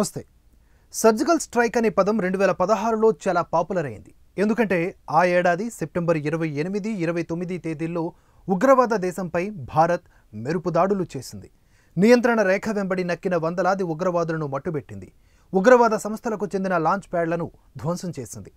నమస్తే surgical strike అనే పదం రెండు వేల పదహారులో చాలా పాపులర్ అయింది ఎందుకంటే ఆ ఏడాది సెప్టెంబర్ ఇరవై ఎనిమిది ఇరవై తొమ్మిది తేదీల్లో ఉగ్రవాద దేశంపై భారత్ మెరుపు దాడులు చేసింది నియంత్రణ రేఖ వెంబడి నక్కిన వందలాది ఉగ్రవాదులను మట్టుబెట్టింది ఉగ్రవాద సంస్థలకు చెందిన లాంచ్ ప్యాడ్లను ధ్వంసం చేసింది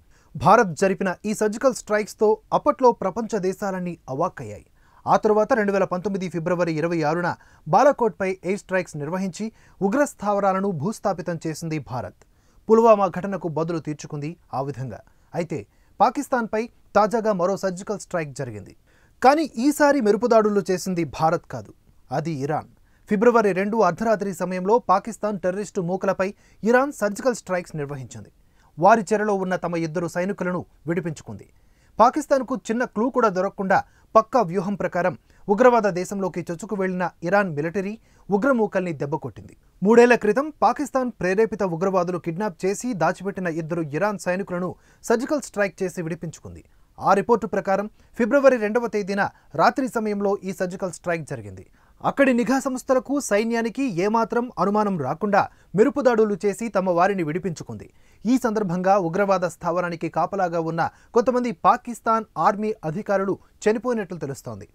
భారత్ జరిపిన ఈ సర్జికల్ స్ట్రైక్స్తో అప్పట్లో ప్రపంచ దేశాలన్నీ అవాక్కయ్యాయి ఆ తరువాత రెండు వేల పంతొమ్మిది ఫిబ్రవరి ఇరవై ఆరున బాలకోట్పై ఎయిర్ స్ట్రైక్స్ నిర్వహించి ఉగ్రస్థావరాలను భూస్థాపితం చేసింది భారత్ పుల్వామా ఘటనకు బదులు తీర్చుకుంది ఆ విధంగా అయితే పాకిస్తాన్పై తాజాగా మరో సర్జికల్ స్ట్రైక్ జరిగింది కానీ ఈసారి మెరుపుదాడులు చేసింది భారత్ కాదు అది ఇరాన్ ఫిబ్రవరి రెండు అర్ధరాత్రి సమయంలో పాకిస్తాన్ టెర్రరిస్టు మూకలపై ఇరాన్ సర్జికల్ స్ట్రైక్స్ నిర్వహించింది వారి చెరలో ఉన్న తమ ఇద్దరు సైనికులను విడిపించుకుంది పాకిస్తాన్కు చిన్న క్లూ కూడా దొరకకుండా పక్కా వ్యూహం ప్రకారం ఉగ్రవాద దేశంలోకి చొచ్చుకు వెళ్లిన ఇరాన్ మిలిటరీ ఉగ్రమూకల్ని దెబ్బకొట్టింది మూడేళ్ల క్రితం పాకిస్తాన్ ప్రేరేపిత ఉగ్రవాదులు కిడ్నాప్ చేసి దాచిపెట్టిన ఇద్దరు ఇరాన్ సైనికులను సర్జికల్ స్ట్రైక్ చేసి విడిపించుకుంది ఆ రిపోర్టు ప్రకారం ఫిబ్రవరి రెండవ తేదీన రాత్రి సమయంలో ఈ సర్జికల్ స్ట్రైక్ జరిగింది అక్కడి నిఘా సంస్థలకు సైన్యానికి ఏమాత్రం అనుమానం రాకుండా మెరుపుదాడులు చేసి తమ వారిని విడిపించుకుంది ఈ సందర్భంగా ఉగ్రవాద స్థావరానికి కాపలాగా ఉన్న కొంతమంది పాకిస్తాన్ ఆర్మీ అధికారులు చనిపోయినట్లు తెలుస్తోంది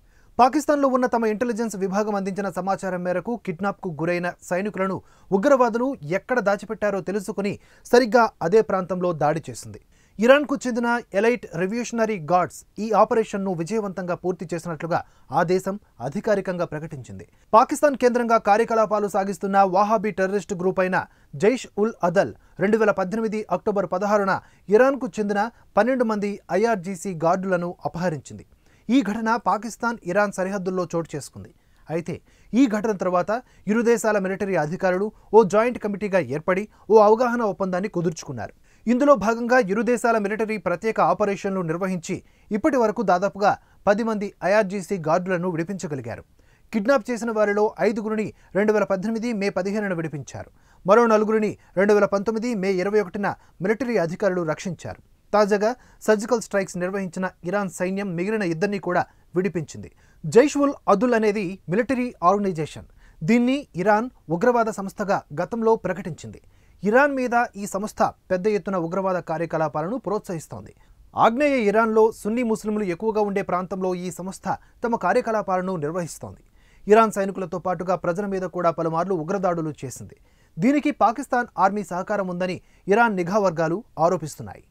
పాకిస్తాన్లో ఉన్న తమ ఇంటెలిజెన్స్ విభాగం అందించిన సమాచారం మేరకు కిడ్నాప్కు గురైన సైనికులను ఉగ్రవాదులు ఎక్కడ దాచిపెట్టారో తెలుసుకుని సరిగ్గా అదే ప్రాంతంలో దాడి చేసింది ఇరాన్కు చెందిన ఎలైట్ రెవల్యూషనరీ గార్డ్స్ ఈ ఆపరేషన్ను విజయవంతంగా పూర్తి చేసినట్లుగా ఆ దేశం అధికారికంగా ప్రకటించింది పాకిస్తాన్ కేంద్రంగా కార్యకలాపాలు సాగిస్తున్న వాహాబీ టెర్రరిస్ట్ గ్రూప్ అయిన జైష్ ఉల్ అదల్ రెండు వేల పద్దెనిమిది అక్టోబర్ పదహారున ఇరాన్కు చెందిన పన్నెండు మంది ఐఆర్జీసీ గార్డులను అపహరించింది ఈ ఘటన పాకిస్తాన్ ఇరాన్ సరిహద్దుల్లో చోటు చేసుకుంది అయితే ఈ ఘటన తర్వాత ఇరు దేశాల మిలిటరీ అధికారులు ఓ జాయింట్ కమిటీగా ఏర్పడి ఓ అవగాహన ఒప్పందాన్ని కుదుర్చుకున్నారు ఇందులో భాగంగా ఇరు దేశాల మిలిటరీ ప్రత్యేక ఆపరేషన్లు నిర్వహించి ఇప్పటి వరకు దాదాపుగా పది మంది ఐఆర్జీసీ గార్డులను విడిపించగలిగారు కిడ్నాప్ చేసిన వారిలో ఐదుగురిని రెండు వేల పద్దెనిమిది మే పదిహేనున విడిపించారు మరో నలుగురిని రెండు వేల పంతొమ్మిది మే ఇరవై ఒకటిన మిలిటరీ అధికారులు రక్షించారు తాజాగా సర్జికల్ స్ట్రైక్స్ నిర్వహించిన ఇరాన్ సైన్యం మిగిలిన ఇద్దరిని కూడా విడిపించింది జైష్ ఉల్ అదుల్ అనేది మిలిటరీ ఆర్గనైజేషన్ దీన్ని ఇరాన్ ఉగ్రవాద సంస్థగా గతంలో ప్రకటించింది ఇరాన్ మీద ఈ సంస్థ పెద్ద ఎత్తున ఉగ్రవాద కార్యకలాపాలను ప్రోత్సహిస్తోంది ఆగ్నేయ ఇరాన్లో సున్నీ ముస్లింలు ఎక్కువగా ఉండే ప్రాంతంలో ఈ సంస్థ తమ కార్యకలాపాలను నిర్వహిస్తోంది ఇరాన్ సైనికులతో పాటుగా ప్రజల మీద కూడా పలుమార్లు ఉగ్రదాడులు చేసింది దీనికి పాకిస్తాన్ ఆర్మీ సహకారం ఉందని ఇరాన్ నిఘా వర్గాలు ఆరోపిస్తున్నాయి